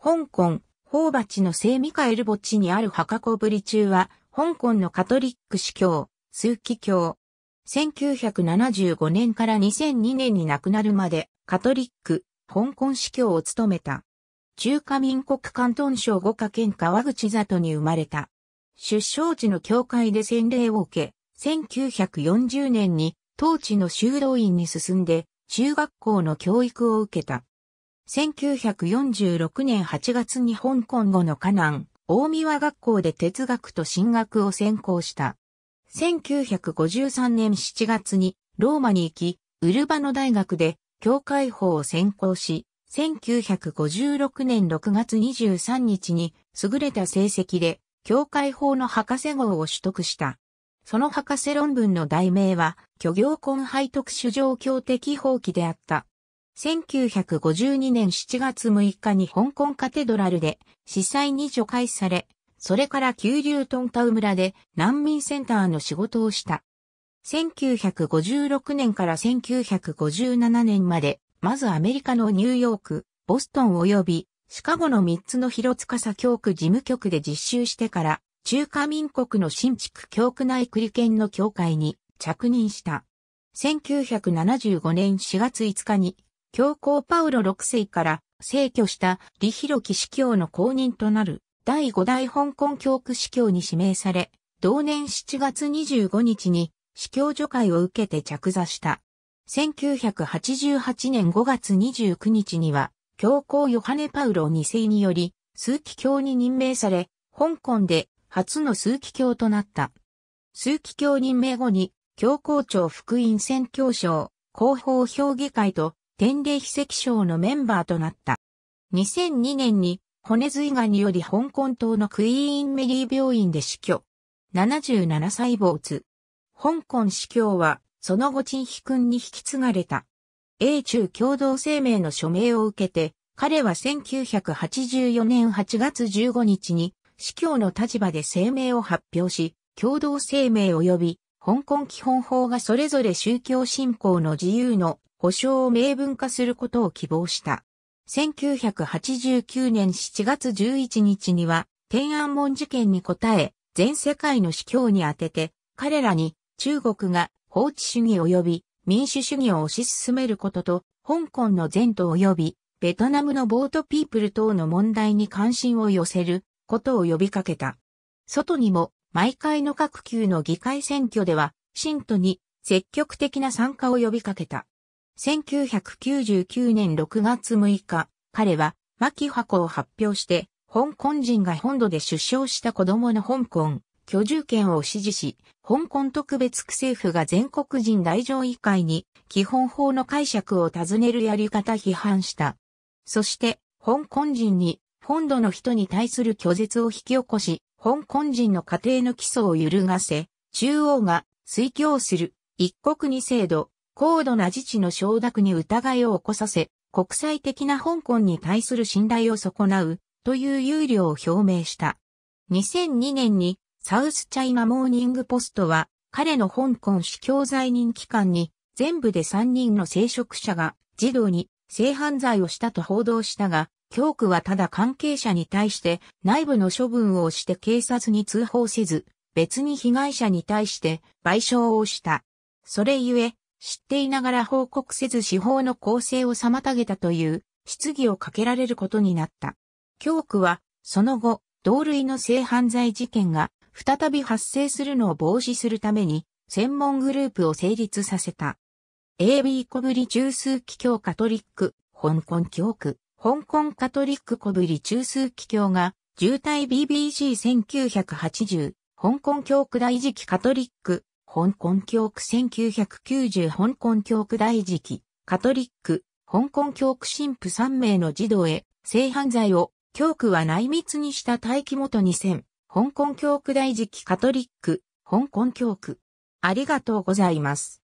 香港、宝鉢の聖ミカエル墓地にある墓小ぶり中は、香港のカトリック司教、枢機教。1975年から2002年に亡くなるまで、カトリック、香港司教を務めた。中華民国関東省五家県川口里に生まれた。出生地の教会で洗礼を受け、1940年に当地の修道院に進んで中学校の教育を受けた。1946年8月に香港後の河南、大宮学校で哲学と進学を専攻した。1953年7月にローマに行き、ウルバノ大学で教会法を専攻し、1956年6月23日に優れた成績で教会法の博士号を取得した。その博士論文の題名は、虚業根背特殊状況的法規であった。1952年7月6日に香港カテドラルで司祭に除外され、それから急流トンタウ村で難民センターの仕事をした。1956年から1957年まで、まずアメリカのニューヨーク、ボストン及びシカゴの3つの広塚教区事務局で実習してから、中華民国の新築教区内クリケンの教会に着任した。1975年4月5日に教皇パウロ6世から逝去した李広樹司教の後任となる第5代香港教区司教に指名され、同年7月25日に司教助会を受けて着座した。1988年5月29日には、教皇ヨハネ・パウロ2世により、枢機教に任命され、香港で初の枢機教となった。枢機教任命後に、教皇庁福音宣教省、広報評議会と天礼秘石賞のメンバーとなった。2002年に骨髄がにより香港島のクイーンメリー病院で死去。77歳没。香港死去は、その後陳飛君に引き継がれた。英中共同声明の署名を受けて、彼は1984年8月15日に司教の立場で声明を発表し、共同声明及び香港基本法がそれぞれ宗教信仰の自由の保障を明文化することを希望した。1989年7月11日には、天安門事件に応え、全世界の司教に当てて、彼らに中国が法治主義及び民主主義を推し進めることと、香港の前途及びベトナムのボートピープル等の問題に関心を寄せることを呼びかけた。外にも毎回の各級の議会選挙では、信徒に積極的な参加を呼びかけた。1999年6月6日、彼は、牧箱を発表して、香港人が本土で出生した子供の香港、居住権を支持し、香港特別区政府が全国人来場委会に基本法の解釈を尋ねるやり方批判した。そして、香港人に本土の人に対する拒絶を引き起こし、香港人の家庭の基礎を揺るがせ、中央が推強する一国二制度、高度な自治の承諾に疑いを起こさせ、国際的な香港に対する信頼を損なうという憂慮を表明した。2002年にサウスチャイナモーニングポストは彼の香港市教在任機関に全部で3人の聖職者が児童に性犯罪をしたと報道したが、教区はただ関係者に対して内部の処分をして警察に通報せず、別に被害者に対して賠償をした。それゆえ、知っていながら報告せず司法の構成を妨げたという質疑をかけられることになった。教区は、その後、同類の性犯罪事件が再び発生するのを防止するために、専門グループを成立させた。AB 小ぶり中枢機教カトリック、香港教区、香港カトリック小ぶり中枢機教が、渋滞 BBC1980、香港教区大時期カトリック、香港教区1990香港教区大時期、カトリック、香港教区神父3名の児童へ、性犯罪を、教区は内密にした大規模と2000、香港教区大時期カトリック、香港教区。ありがとうございます。